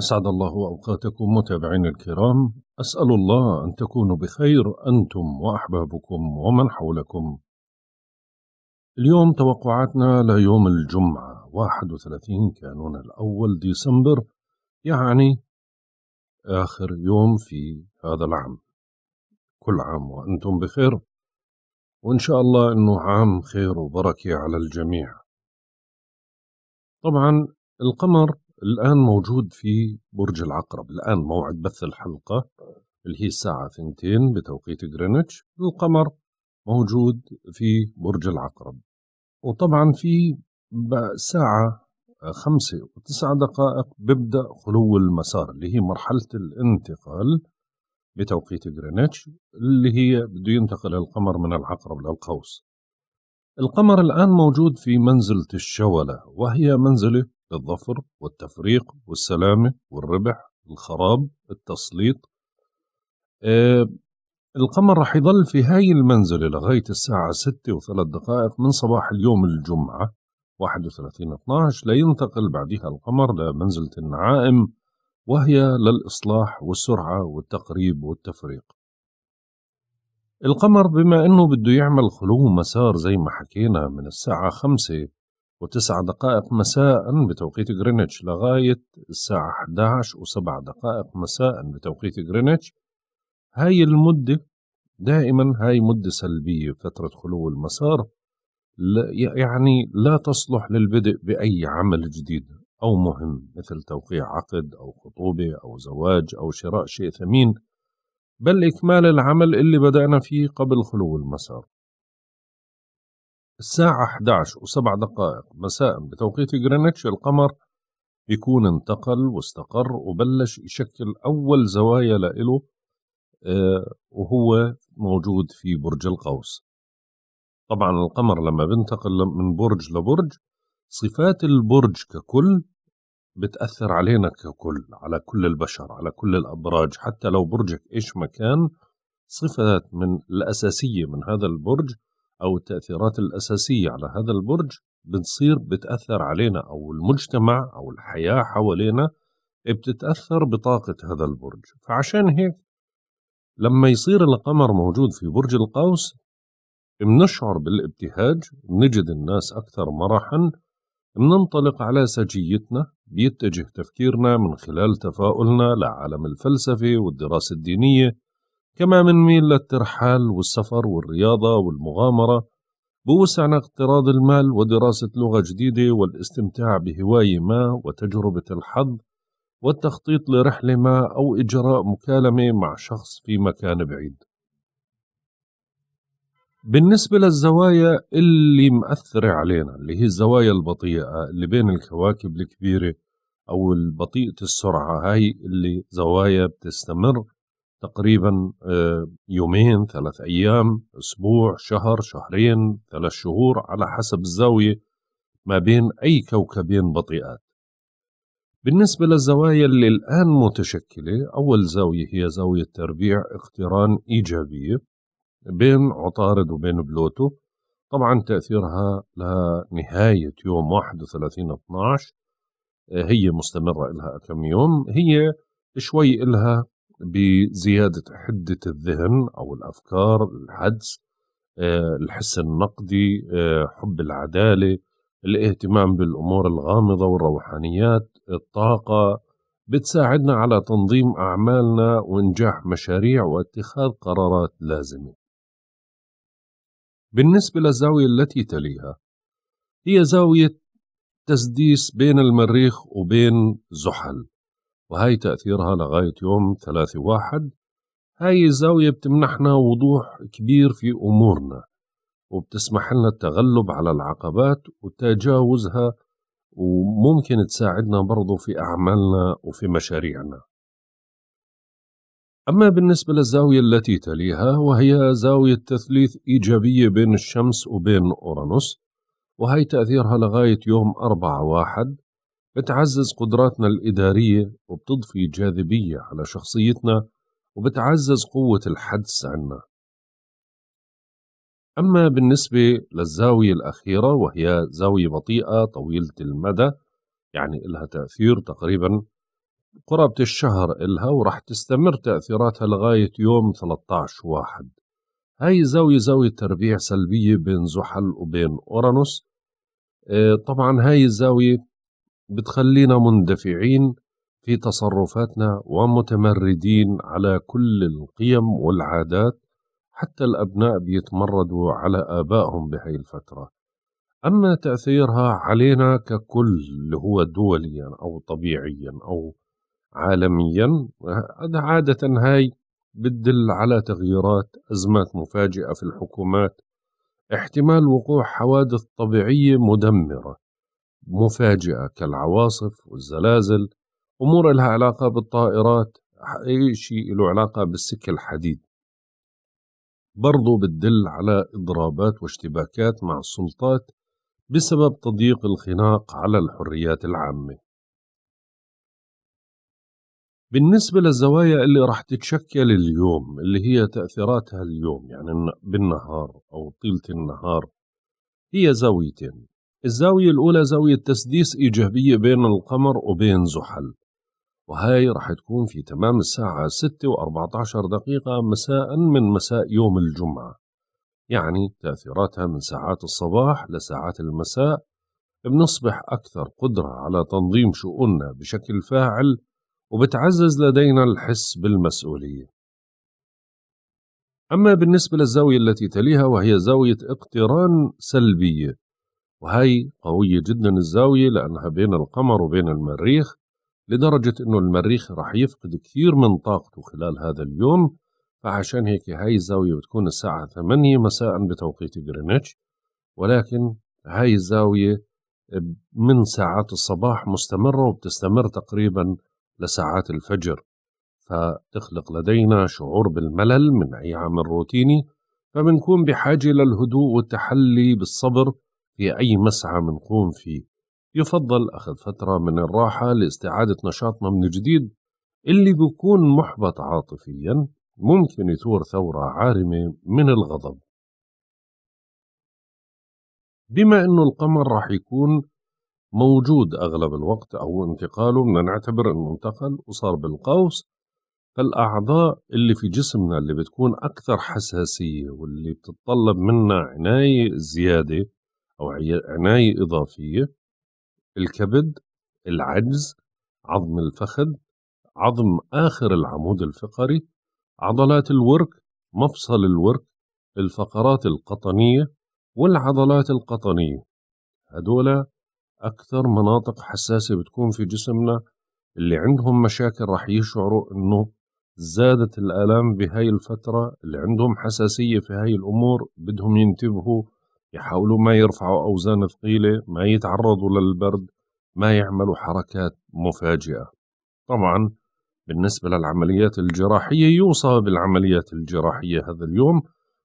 أسعد الله أوقاتكم متابعين الكرام أسأل الله أن تكونوا بخير أنتم وأحبابكم ومن حولكم اليوم توقعاتنا ليوم الجمعة 31 كانون الأول ديسمبر يعني آخر يوم في هذا العام كل عام وأنتم بخير وإن شاء الله أنه عام خير وبركة على الجميع طبعا القمر الآن موجود في برج العقرب الآن موعد بث الحلقة اللي هي الساعة ثنتين بتوقيت غرينتش القمر موجود في برج العقرب وطبعا في ساعة آه، خمسة وتسع دقائق ببدأ خلو المسار اللي هي مرحلة الانتقال بتوقيت غرينتش اللي هي بده ينتقل القمر من العقرب للقوس القمر الآن موجود في منزلة الشولة وهي منزلة الظفر والتفريق والسلامة والربح الخراب التسليط آه القمر راح يظل في هاي المنزلة لغاية الساعة 6 وثلاث دقائق من صباح اليوم الجمعة 31 12 لينتقل بعدها القمر لمنزلة النعائم وهي للإصلاح والسرعة والتقريب والتفريق القمر بما أنه بده يعمل خلو مسار زي ما حكينا من الساعة 5 وتسع دقائق مساء بتوقيت غرينتش لغاية الساعة 11 وسبع دقائق مساء بتوقيت غرينتش هاي المدة دائما هاي مدة سلبية فترة خلو المسار يعني لا تصلح للبدء بأي عمل جديد أو مهم مثل توقيع عقد أو خطوبة أو زواج أو شراء شيء ثمين بل إكمال العمل اللي بدأنا فيه قبل خلو المسار الساعة 11 وسبع دقائق مساء بتوقيت جرينتش القمر يكون انتقل واستقر وبلش يشكل أول زوايا لإله آه، وهو موجود في برج القوس طبعا القمر لما بنتقل من برج لبرج صفات البرج ككل بتأثر علينا ككل على كل البشر على كل الأبراج حتى لو برجك إيش مكان صفات من الأساسية من هذا البرج أو التأثيرات الأساسية على هذا البرج بتصير بتأثر علينا أو المجتمع أو الحياة حوالينا بتتأثر بطاقة هذا البرج فعشان هيك لما يصير القمر موجود في برج القوس بنشعر بالابتهاج بنجد الناس أكثر مرحا بننطلق على سجيتنا بيتجه تفكيرنا من خلال تفاؤلنا لعالم الفلسفة والدراسة الدينية كما بنميل للترحال والسفر والرياضة والمغامرة بوسعنا اقتراض المال ودراسة لغة جديدة والاستمتاع بهواية ما وتجربة الحظ والتخطيط لرحلة ما أو إجراء مكالمة مع شخص في مكان بعيد بالنسبة للزوايا اللي مأثرة علينا اللي هي الزوايا البطيئة اللي بين الكواكب الكبيرة أو البطيئة السرعة هاي اللي زوايا بتستمر تقريبا آه، يومين ثلاث أيام أسبوع شهر شهرين ثلاث شهور على حسب الزاوية ما بين أي كوكبين بطيئات بالنسبة للزوايا اللي الآن متشكلة أول زاوية هي زاوية تربيع اقتران إيجابية بين عطارد وبين بلوتو طبعا تأثيرها لنهاية يوم 31 12 آه، هي مستمرة إلها كم يوم هي شوي إلها بزيادة حدة الذهن أو الأفكار الحدس آه، الحس النقدي آه، حب العدالة الاهتمام بالأمور الغامضة والروحانيات الطاقة بتساعدنا على تنظيم أعمالنا وإنجاح مشاريع واتخاذ قرارات لازمة بالنسبة للزاوية التي تليها هي زاوية تسديس بين المريخ وبين زحل وهي تأثيرها لغاية يوم ثلاثة واحد هاي الزاوية بتمنحنا وضوح كبير في أمورنا وبتسمح لنا التغلب على العقبات وتجاوزها وممكن تساعدنا برضو في أعمالنا وفي مشاريعنا أما بالنسبة للزاوية التي تليها وهي زاوية تثليث إيجابية بين الشمس وبين أورانوس وهي تأثيرها لغاية يوم أربعة واحد بتعزز قدراتنا الإدارية وبتضفي جاذبية على شخصيتنا وبتعزز قوة الحدس عنا أما بالنسبة للزاوية الأخيرة وهي زاوية بطيئة طويلة المدى يعني إلها تأثير تقريبا قرابة الشهر إلها ورح تستمر تأثيراتها لغاية يوم 13 واحد هاي زاوية زاوية تربيع سلبية بين زحل وبين أورانوس آه، طبعا هاي الزاوية بتخلينا مندفعين في تصرفاتنا ومتمردين على كل القيم والعادات حتى الأبناء بيتمردوا على آبائهم بهاي الفترة أما تأثيرها علينا ككل اللي هو دوليا أو طبيعيا أو عالميا عادة هاي بتدل على تغييرات أزمات مفاجئة في الحكومات احتمال وقوع حوادث طبيعية مدمرة مفاجئة كالعواصف والزلازل أمور لها علاقة بالطائرات أي شيء له علاقة بالسكة الحديد برضو بتدل على إضرابات واشتباكات مع السلطات بسبب تضييق الخناق على الحريات العامة بالنسبة للزوايا اللي راح تتشكل اليوم اللي هي تأثيراتها اليوم يعني بالنهار أو طيلة النهار هي زاويتين الزاوية الأولى زاوية تسديس إيجابية بين القمر وبين زحل وهاي راح تكون في تمام الساعة 6 و14 دقيقة مساء من مساء يوم الجمعة يعني تأثيراتها من ساعات الصباح لساعات المساء بنصبح أكثر قدرة على تنظيم شؤوننا بشكل فاعل وبتعزز لدينا الحس بالمسؤولية أما بالنسبة للزاوية التي تليها وهي زاوية اقتران سلبية وهي قوية جدا الزاوية لأنها بين القمر وبين المريخ لدرجة أنه المريخ راح يفقد كثير من طاقته خلال هذا اليوم فعشان هيك هاي الزاوية بتكون الساعة 8 مساء بتوقيت غرينتش ولكن هاي الزاوية من ساعات الصباح مستمرة وبتستمر تقريبا لساعات الفجر فتخلق لدينا شعور بالملل من أي عمل روتيني فبنكون بحاجة للهدوء والتحلي بالصبر في أي مسعى منقوم فيه يفضل أخذ فترة من الراحة لاستعادة نشاطنا من جديد اللي بيكون محبط عاطفيا ممكن يثور ثورة عارمة من الغضب بما أنه القمر راح يكون موجود أغلب الوقت أو انتقاله بدنا نعتبر أنه انتقل وصار بالقوس فالأعضاء اللي في جسمنا اللي بتكون أكثر حساسية واللي بتتطلب منا عناية زيادة أو عناية إضافية الكبد العجز عظم الفخذ عظم آخر العمود الفقري عضلات الورك مفصل الورك الفقرات القطنية والعضلات القطنية هدول أكثر مناطق حساسة بتكون في جسمنا اللي عندهم مشاكل رح يشعروا إنه زادت الآلام بهاي الفترة اللي عندهم حساسية في هاي الأمور بدهم ينتبهوا يحاولوا ما يرفعوا أوزان ثقيلة ما يتعرضوا للبرد ما يعملوا حركات مفاجئة طبعا بالنسبة للعمليات الجراحية يوصى بالعمليات الجراحية هذا اليوم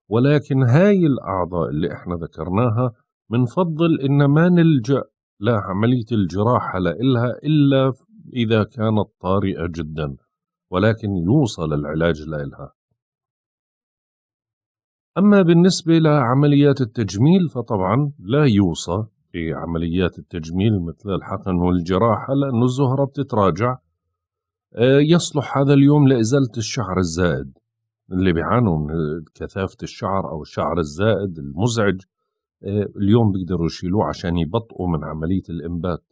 ولكن هاي الأعضاء اللي احنا ذكرناها منفضل إن ما نلجأ لعملية الجراحة لإلها إلا إذا كانت طارئة جدا ولكن يوصل العلاج لإلها أما بالنسبة لعمليات التجميل فطبعا لا يوصى في عمليات التجميل مثل الحقن والجراحة لأن الزهرة بتتراجع آه، يصلح هذا اليوم لإزالة الشعر الزائد اللي بيعانوا من كثافة الشعر أو الشعر الزائد المزعج آه، اليوم بيقدروا يشيلوه عشان يبطئوا من عملية الإنبات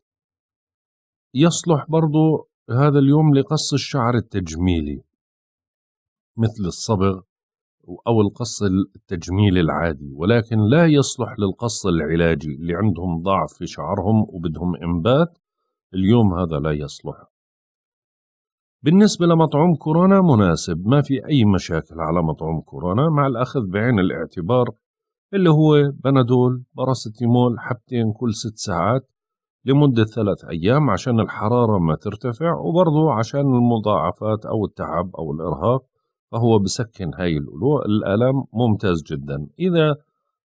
يصلح برضو هذا اليوم لقص الشعر التجميلي مثل الصبغ أو القص التجميلي العادي ولكن لا يصلح للقص العلاجي اللي عندهم ضعف في شعرهم وبدهم إنبات اليوم هذا لا يصلح بالنسبة لمطعوم كورونا مناسب ما في أي مشاكل على مطعوم كورونا مع الأخذ بعين الاعتبار اللي هو بنادول باراستيمول حبتين كل ست ساعات لمدة ثلاث أيام عشان الحرارة ما ترتفع وبرضه عشان المضاعفات أو التعب أو الإرهاق فهو بسكن هاي الآلام ممتاز جدا إذا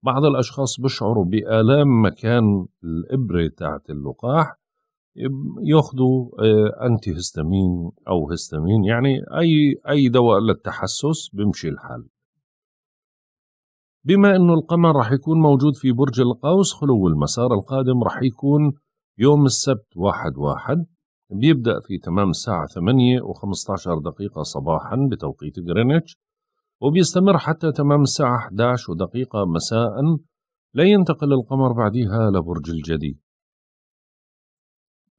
بعض الأشخاص بيشعروا بآلام مكان الإبرة تاعت اللقاح ياخذوا انتي آه، هستامين او هستامين يعني اي اي دواء للتحسس بيمشي الحال بما انه القمر راح يكون موجود في برج القوس خلو المسار القادم راح يكون يوم السبت واحد واحد بيبدأ في تمام الساعة 8 و15 دقيقة صباحا بتوقيت غرينتش وبيستمر حتى تمام الساعة 11 ودقيقة مساء لا ينتقل القمر بعدها لبرج الجدي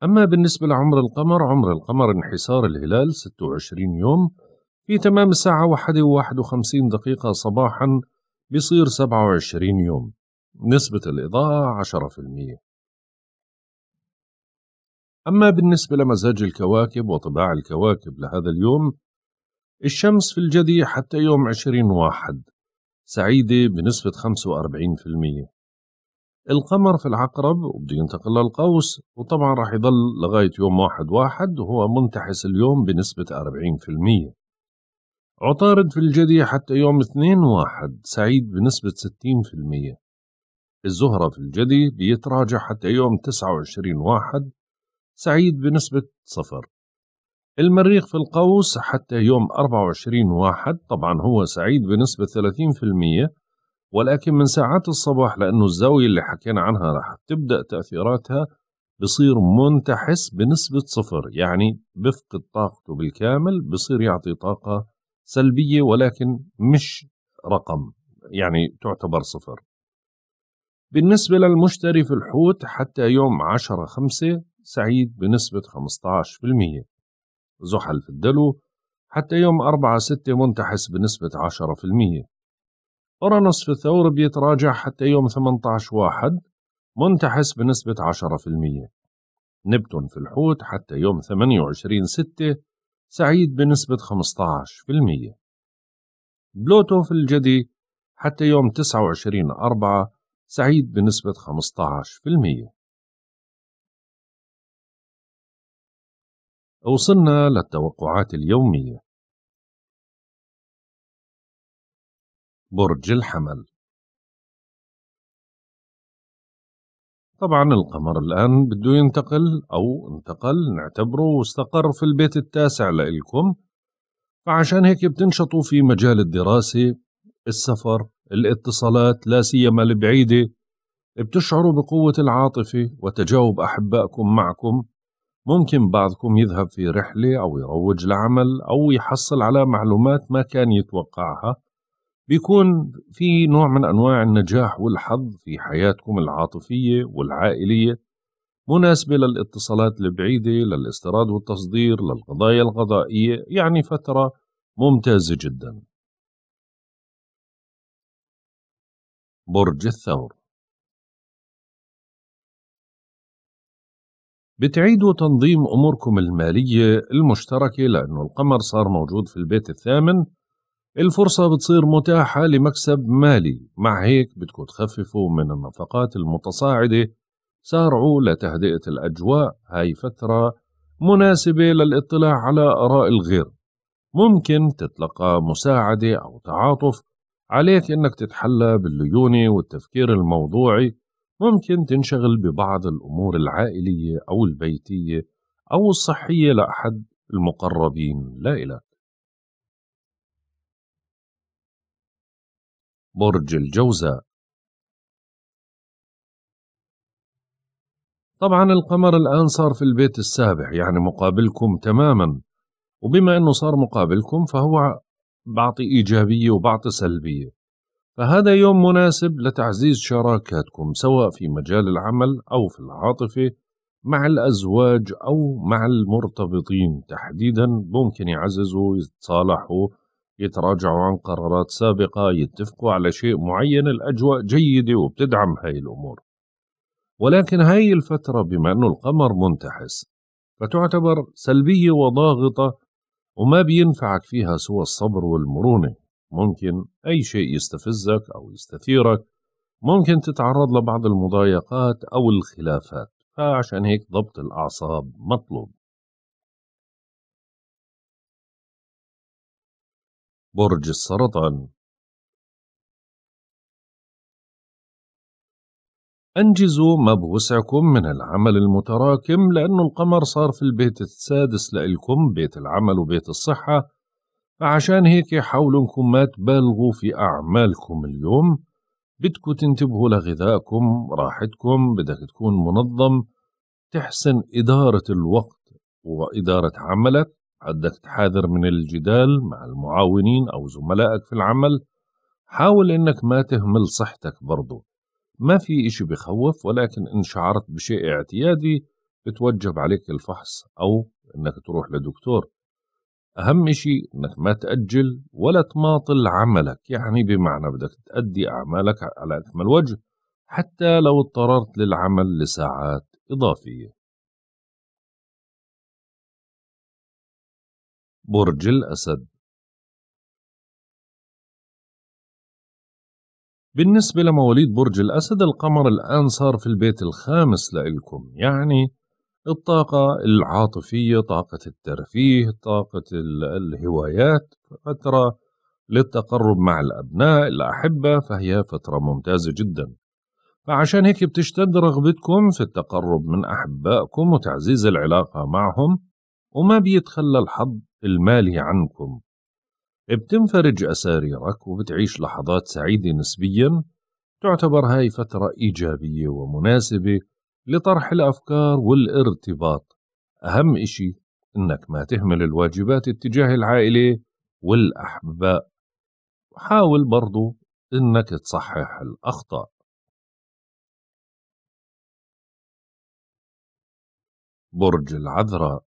أما بالنسبة لعمر القمر عمر القمر انحسار الهلال 26 يوم في تمام الساعة 1 و51 دقيقة صباحا بيصير 27 يوم نسبة الإضاءة 10% أما بالنسبة لمزاج الكواكب وطباع الكواكب لهذا اليوم الشمس في الجدي حتى يوم عشرين واحد سعيدة بنسبة 45% القمر في العقرب وبده ينتقل للقوس وطبعا راح يضل لغاية يوم واحد واحد وهو منتحس اليوم بنسبة 40% عطارد في الجدي حتى يوم 2 واحد سعيد بنسبة 60% الزهرة في الجدي بيتراجع حتى يوم 29 واحد سعيد بنسبة صفر المريخ في القوس حتى يوم 24 واحد طبعا هو سعيد بنسبة 30% ولكن من ساعات الصباح لأنه الزاوية اللي حكينا عنها رح تبدأ تأثيراتها بصير منتحس بنسبة صفر يعني بفقد طاقته بالكامل بصير يعطي طاقة سلبية ولكن مش رقم يعني تعتبر صفر بالنسبة للمشتري في الحوت حتى يوم 10 خمسة سعيد بنسبة 15% زحل في الدلو حتى يوم 4-6 منتحس بنسبة 10% أورانوس في الثور بيتراجع حتى يوم 18-1 منتحس بنسبة 10% نبتون في الحوت حتى يوم 28-6 سعيد بنسبة 15% بلوتو في الجدي حتى يوم 29 4 سعيد بنسبة 15% وصلنا للتوقعات اليومية برج الحمل طبعا القمر الآن بده ينتقل أو انتقل نعتبره واستقر في البيت التاسع لإلكم فعشان هيك بتنشطوا في مجال الدراسة السفر الاتصالات لا سيما البعيدة بتشعروا بقوة العاطفة وتجاوب أحبائكم معكم ممكن بعضكم يذهب في رحلة أو يروج لعمل أو يحصل على معلومات ما كان يتوقعها بيكون في نوع من أنواع النجاح والحظ في حياتكم العاطفية والعائلية مناسبة للاتصالات البعيدة للاستيراد والتصدير للقضايا القضائية يعني فترة ممتازة جدا برج الثور بتعيدوا تنظيم أموركم المالية المشتركة لأنه القمر صار موجود في البيت الثامن الفرصة بتصير متاحة لمكسب مالي مع هيك بدكم تخففوا من النفقات المتصاعدة سارعوا لتهدئة الأجواء هاي فترة مناسبة للاطلاع على آراء الغير ممكن تتلقى مساعدة أو تعاطف عليك إنك تتحلى بالليونة والتفكير الموضوعي ممكن تنشغل ببعض الأمور العائلية أو البيتية أو الصحية لأحد المقربين لا إلك برج الجوزاء طبعا القمر الآن صار في البيت السابع يعني مقابلكم تماما وبما أنه صار مقابلكم فهو بعطي إيجابية وبعطي سلبية فهذا يوم مناسب لتعزيز شراكاتكم سواء في مجال العمل أو في العاطفة مع الأزواج أو مع المرتبطين تحديدا ممكن يعززوا يتصالحوا يتراجعوا عن قرارات سابقة يتفقوا على شيء معين الأجواء جيدة وبتدعم هاي الأمور ولكن هاي الفترة بما أنه القمر منتحس فتعتبر سلبية وضاغطة وما بينفعك فيها سوى الصبر والمرونة ممكن أي شيء يستفزك أو يستثيرك ممكن تتعرض لبعض المضايقات أو الخلافات فعشان هيك ضبط الأعصاب مطلوب برج السرطان أنجزوا ما بوسعكم من العمل المتراكم لأنه القمر صار في البيت السادس لإلكم بيت العمل وبيت الصحة عشان هيك حاولوا انكم ما تبالغوا في أعمالكم اليوم بدكم تنتبهوا لغذائكم راحتكم بدك تكون منظم تحسن إدارة الوقت وإدارة عملك بدك تحاذر من الجدال مع المعاونين أو زملائك في العمل حاول إنك ما تهمل صحتك برضو ما في إشي بخوف ولكن إن شعرت بشيء اعتيادي بتوجب عليك الفحص أو إنك تروح لدكتور أهم شيء إنك ما تأجل ولا تماطل عملك يعني بمعنى بدك تأدي أعمالك على أكمل وجه حتى لو اضطررت للعمل لساعات إضافية برج الأسد بالنسبة لمواليد برج الأسد القمر الآن صار في البيت الخامس لإلكم يعني الطاقة العاطفية طاقة الترفيه طاقة الهوايات فترة للتقرب مع الأبناء الأحبة فهي فترة ممتازة جدا فعشان هيك بتشتد رغبتكم في التقرب من أحبائكم وتعزيز العلاقة معهم وما بيتخلى الحظ المالي عنكم بتنفرج أساريرك وبتعيش لحظات سعيدة نسبيا تعتبر هاي فترة إيجابية ومناسبة لطرح الأفكار والارتباط أهم إشي إنك ما تهمل الواجبات اتجاه العائلة والأحباء وحاول برضو إنك تصحح الأخطاء برج العذراء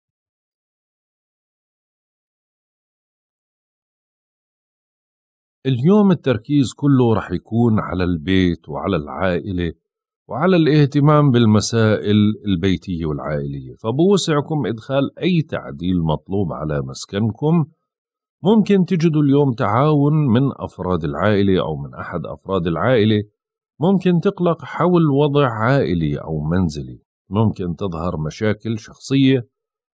اليوم التركيز كله رح يكون على البيت وعلى العائلة وعلى الاهتمام بالمسائل البيتية والعائلية فبوسعكم إدخال أي تعديل مطلوب على مسكنكم ممكن تجدوا اليوم تعاون من أفراد العائلة أو من أحد أفراد العائلة ممكن تقلق حول وضع عائلي أو منزلي ممكن تظهر مشاكل شخصية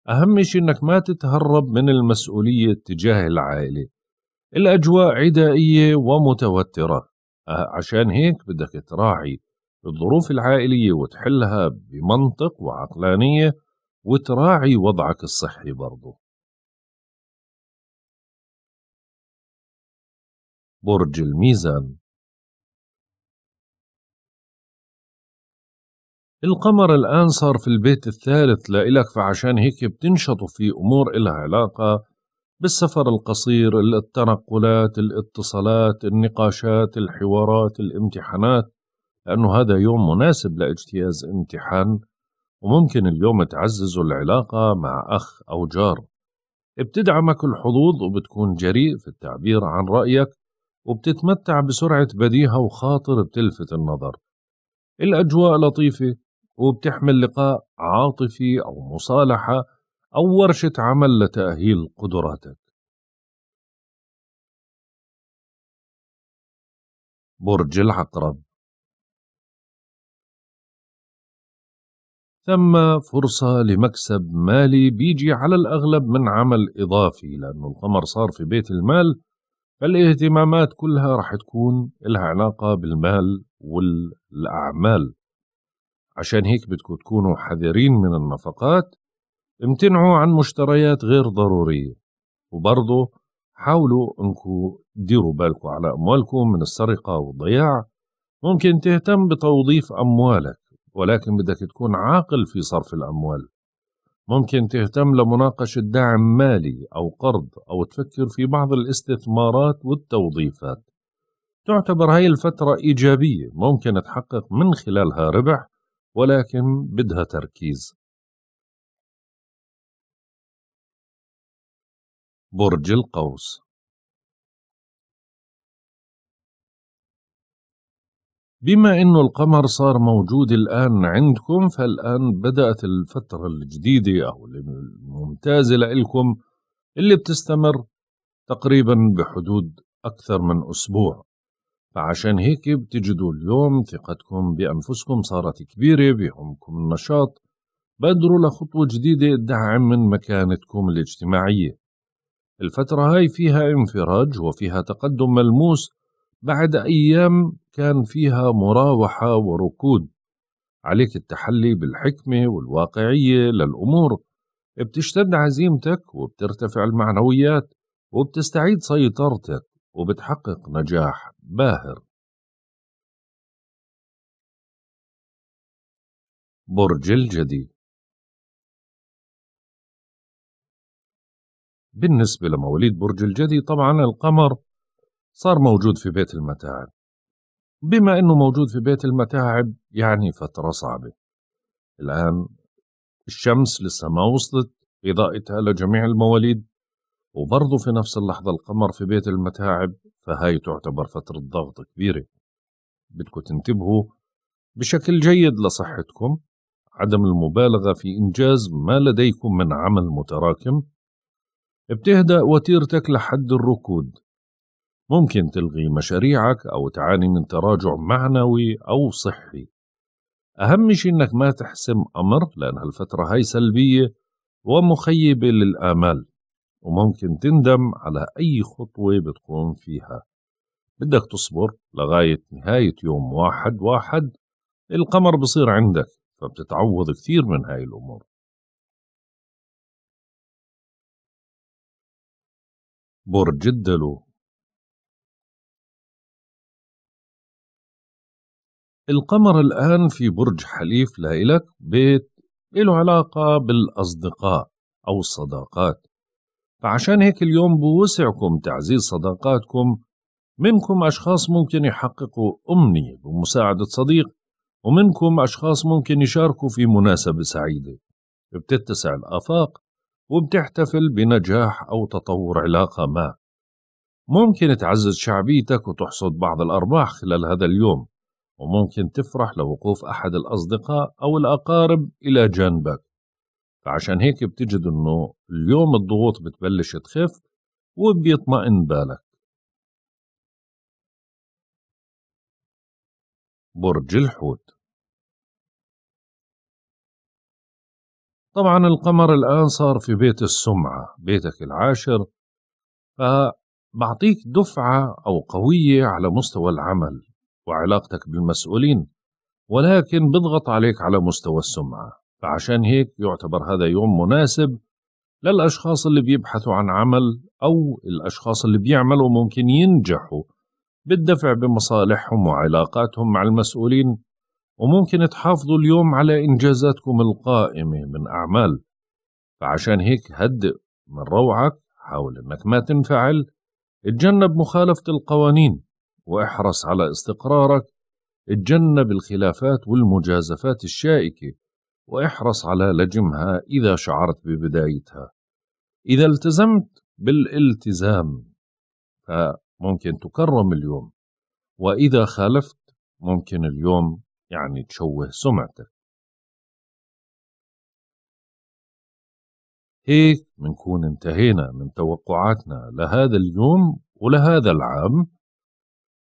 أهم شيء أنك ما تتهرب من المسؤولية تجاه العائلة الأجواء عدائية ومتوترة أه، عشان هيك بدك تراعي الظروف العائلية وتحلها بمنطق وعقلانية وتراعي وضعك الصحي برضه برج الميزان القمر الآن صار في البيت الثالث لإلك فعشان هيك بتنشطوا في أمور إلها علاقة بالسفر القصير التنقلات الاتصالات النقاشات الحوارات الامتحانات لأنه هذا يوم مناسب لاجتياز امتحان وممكن اليوم تعززوا العلاقة مع أخ أو جار بتدعمك الحظوظ وبتكون جريء في التعبير عن رأيك وبتتمتع بسرعة بديهة وخاطر بتلفت النظر الأجواء لطيفة وبتحمل لقاء عاطفي أو مصالحة أو ورشة عمل لتأهيل قدراتك برج العقرب ثم فرصة لمكسب مالي بيجي على الأغلب من عمل إضافي لأنه القمر صار في بيت المال فالاهتمامات كلها رح تكون لها علاقة بالمال والأعمال عشان هيك بدكم تكونوا حذرين من النفقات امتنعوا عن مشتريات غير ضرورية وبرضو حاولوا انكم ديروا بالكم على أموالكم من السرقة والضياع ممكن تهتم بتوظيف أموالك ولكن بدك تكون عاقل في صرف الأموال ممكن تهتم لمناقشة دعم مالي أو قرض أو تفكر في بعض الاستثمارات والتوظيفات تعتبر هاي الفترة إيجابية ممكن تحقق من خلالها ربح ولكن بدها تركيز برج القوس بما أنه القمر صار موجود الآن عندكم فالآن بدأت الفترة الجديدة أو الممتازة لإلكم اللي بتستمر تقريبا بحدود أكثر من أسبوع فعشان هيك بتجدوا اليوم ثقتكم بأنفسكم صارت كبيرة بهمكم النشاط بادروا لخطوة جديدة تدعم من مكانتكم الاجتماعية الفترة هاي فيها انفراج وفيها تقدم ملموس بعد أيام كان فيها مراوحة وركود عليك التحلي بالحكمة والواقعية للأمور بتشتد عزيمتك وبترتفع المعنويات وبتستعيد سيطرتك وبتحقق نجاح باهر برج الجدي بالنسبة لمواليد برج الجدي طبعا القمر صار موجود في بيت المتاعب بما أنه موجود في بيت المتاعب يعني فترة صعبة الآن الشمس لسه ما وصلت إضاءتها لجميع المواليد وبرضه في نفس اللحظة القمر في بيت المتاعب فهاي تعتبر فترة ضغط كبيرة بدكم تنتبهوا بشكل جيد لصحتكم عدم المبالغة في إنجاز ما لديكم من عمل متراكم بتهدأ وتيرتك لحد الركود ممكن تلغي مشاريعك أو تعاني من تراجع معنوي أو صحي أهم شيء إنك ما تحسم أمر لأن هالفترة هاي سلبية ومخيبة للآمال وممكن تندم على أي خطوة بتقوم فيها بدك تصبر لغاية نهاية يوم واحد واحد القمر بصير عندك فبتتعوض كثير من هاي الأمور برج الدلو القمر الآن في برج حليف لإلك بيت له علاقة بالأصدقاء أو الصداقات فعشان هيك اليوم بوسعكم تعزيز صداقاتكم منكم أشخاص ممكن يحققوا أمنية بمساعدة صديق ومنكم أشخاص ممكن يشاركوا في مناسبة سعيدة بتتسع الآفاق وبتحتفل بنجاح أو تطور علاقة ما ممكن تعزز شعبيتك وتحصد بعض الأرباح خلال هذا اليوم وممكن تفرح لوقوف أحد الأصدقاء أو الأقارب إلى جانبك فعشان هيك بتجد إنه اليوم الضغوط بتبلش تخف وبيطمئن بالك برج الحوت طبعا القمر الآن صار في بيت السمعة بيتك العاشر فبعطيك دفعة أو قوية على مستوى العمل وعلاقتك بالمسؤولين ولكن بضغط عليك على مستوى السمعة فعشان هيك يعتبر هذا يوم مناسب للأشخاص اللي بيبحثوا عن عمل أو الأشخاص اللي بيعملوا ممكن ينجحوا بالدفع بمصالحهم وعلاقاتهم مع المسؤولين وممكن تحافظوا اليوم على إنجازاتكم القائمة من أعمال فعشان هيك هدئ من روعك حاول أنك ما تنفعل اتجنب مخالفة القوانين واحرص على استقرارك اتجنب الخلافات والمجازفات الشائكة واحرص على لجمها إذا شعرت ببدايتها إذا التزمت بالالتزام فممكن تكرم اليوم وإذا خالفت ممكن اليوم يعني تشوه سمعتك هيك منكون انتهينا من توقعاتنا لهذا اليوم ولهذا العام